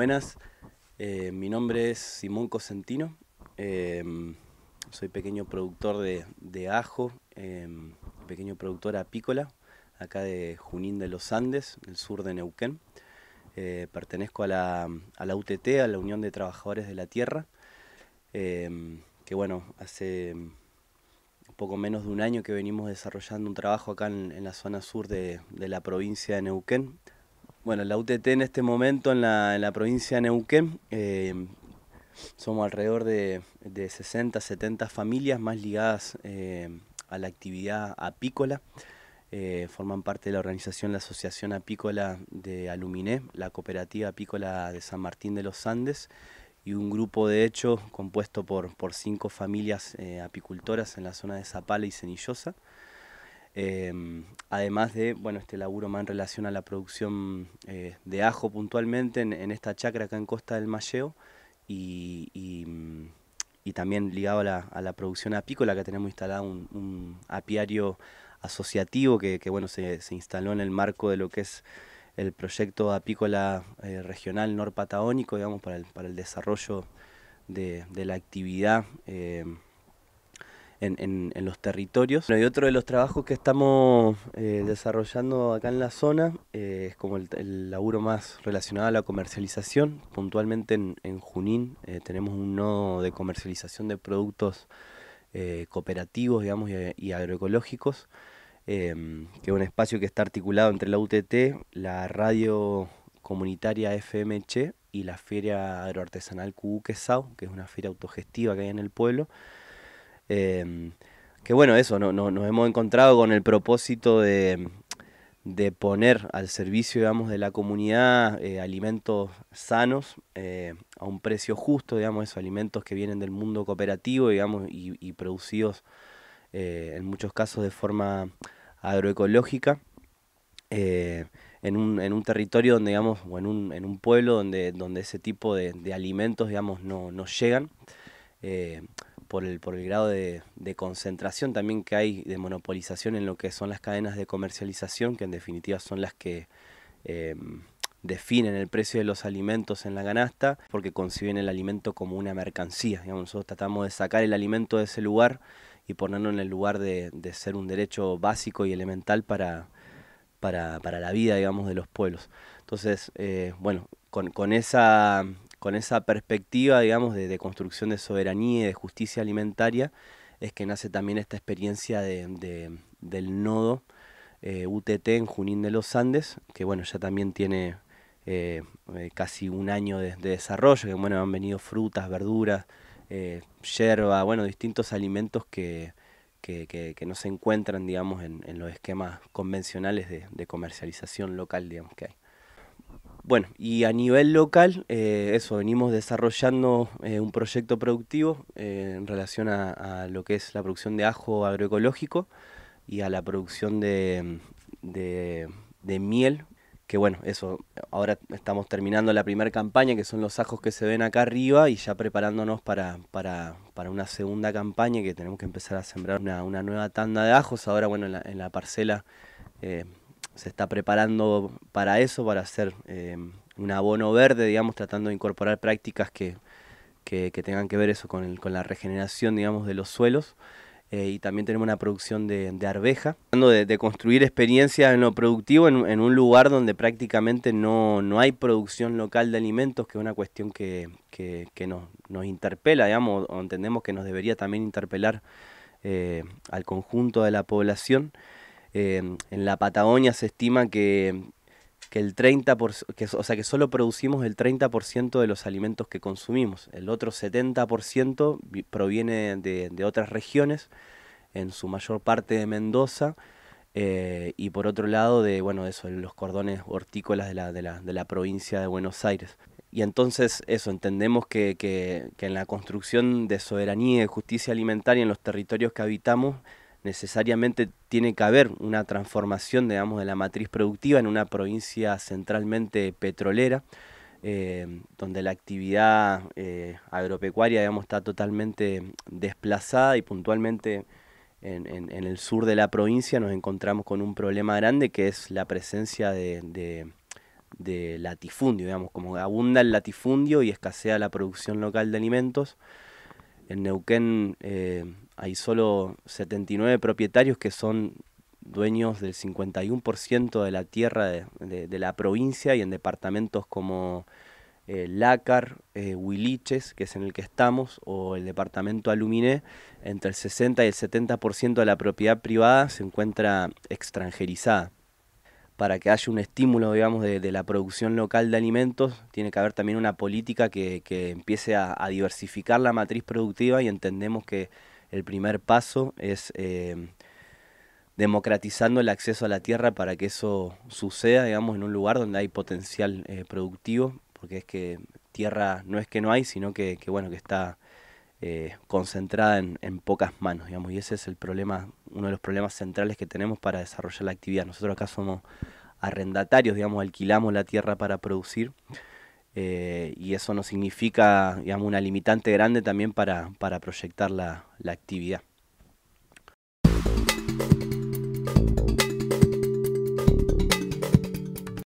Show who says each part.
Speaker 1: Buenas, eh, mi nombre es Simón Cosentino, em, soy pequeño productor de, ajo, em, pequeño productor apícola, acá de Junín de los Andes, el sur de Neuquén. Eh, pertenezco a la, UTT, a la Unión de Trabajadores de la Tierra, em, que bueno, hace poco menos de un año que venimos desarrollando un trabajo acá en, la zona sur de la provincia de Neuquén, bueno, la UTT en este momento en la, provincia de Neuquén eh, somos alrededor de, 60, 70 familias más ligadas eh, a la actividad apícola. Eh, forman parte de la organización la Asociación Apícola de Aluminé, la Cooperativa Apícola de San Martín de los Andes y un grupo de hecho compuesto por, por cinco familias apicultoras en la zona de Zapala y Cenillosa. Em, además de, bueno, este laburo más en relación a la producción eh, de ajo puntualmente en, esta chacra acá en Costa del Malleo y, mm, también ligado a la, producción apícola que tenemos instalado un, apiario asociativo que, bueno, se, instaló en el marco de lo que es el proyecto apícola eh, regional norpatagónico, digamos, para el, desarrollo de, de la actividad em, en, en, los territorios. y otro de los trabajos que estamos eh, desarrollando acá en la zona eh, es como el, laburo más relacionado a la comercialización. Puntualmente en, Junín eh, tenemos un nodo de comercialización de productos cooperativos, digamos, y, agroecológicos. Em, que es un espacio que está articulado entre la UTT, la radio comunitaria FMC y la Feria Agroartesanal Cubuquesao, que es una feria autogestiva que hay en el pueblo, Em, que bueno, eso, no, nos hemos encontrado con el propósito de, de poner al servicio, digamos, de la comunidad eh, alimentos sanos eh, a un precio justo, digamos, esos alimentos que vienen del mundo cooperativo, digamos, y, producidos eh, en muchos casos de forma agroecológica. En un, territorio donde, digamos, o en un, pueblo donde, donde ese tipo de, alimentos, digamos, no, no llegan. Eh, por el, por el grado de, concentración también que hay de monopolización en lo que son las cadenas de comercialización, que en definitiva son las que em, definen el precio de los alimentos en la ganasta, porque conciben el alimento como una mercancía. nosotros tratamos de sacar el alimento de ese lugar y ponerlo en el lugar de, ser un derecho básico y elemental para, para, para, la vida, digamos, de los pueblos. Entonces, eh, bueno, con, con, esa, con esa perspectiva, digamos, de, construcción de soberanía y de justicia alimentaria, es que nace también esta experiencia del nodo eh, UTT en Junín de los Andes, que bueno, ya también tiene eh, eh, casi un año de, desarrollo, que bueno, han venido frutas, verduras, hierba, yerba, bueno, distintos alimentos que, que, no se encuentran, digamos, en, los esquemas convencionales de, de comercialización local, digamos, que hay. Bueno, y a nivel local, eh, eso, venimos desarrollando eh, un proyecto productivo eh, en relación a, lo que es la producción de ajo agroecológico y a la producción de, miel, que bueno, eso, ahora estamos terminando la primera campaña, que son los ajos que se ven acá arriba, y ya preparándonos para, para, una segunda campaña, que tenemos que empezar a sembrar una, nueva tanda de ajos, ahora bueno, en la parcela se está preparando para eso, para hacer eh, un abono verde, digamos, tratando de incorporar prácticas que, tengan que ver eso con, el, con, la regeneración, digamos, de los suelos. Eh, y también tenemos una producción de, de arveja, tratando de, construir experiencias en lo productivo en, un lugar donde prácticamente no, hay producción local de alimentos, que es una cuestión que, nos, nos, interpela, digamos, o entendemos que nos debería también interpelar eh, al conjunto de la población en la Patagonia se estima que, el 30%, o sea, que solo producimos el 30% de los alimentos que consumimos. El otro 70% proviene de, otras regiones, en su mayor parte de Mendoza. Eh, y por otro lado de bueno eso los cordones hortícolas de la, provincia de Buenos Aires y entonces eso, entendemos que, en la construcción de soberanía y de justicia alimentaria en los territorios que habitamos necesariamente tiene que haber una transformación, digamos, de la matriz productiva en una provincia centralmente petrolera, eh, donde la actividad eh, agropecuaria, está totalmente desplazada y puntualmente en, el sur de la provincia nos encontramos con un problema grande que es la presencia de, de latifundio, digamos, como abunda el latifundio y escasea la producción local de alimentos. En Neuquén eh, hay solo 79 propietarios que son dueños del 51% de la tierra de, la provincia y en departamentos como eh, Lácar, eh, Huiliches, que es en el que estamos, o el departamento Aluminé, entre el 60 y el 70% de la propiedad privada se encuentra extranjerizada para que haya un estímulo, digamos, de, la producción local de alimentos, tiene que haber también una política que, empiece a, diversificar la matriz productiva y entendemos que el primer paso es eh, democratizando el acceso a la tierra para que eso suceda, digamos, en un lugar donde hay potencial eh, productivo, porque es que tierra no es que no hay, sino que bueno, que está eh, concentrada en, pocas manos, digamos, y ese es el problema, uno de los problemas centrales que tenemos para desarrollar la actividad. Nosotros acá somos arrendatarios, digamos, alquilamos la tierra para producir, eh, y eso nos significa, digamos, una limitante grande también para, proyectar la actividad.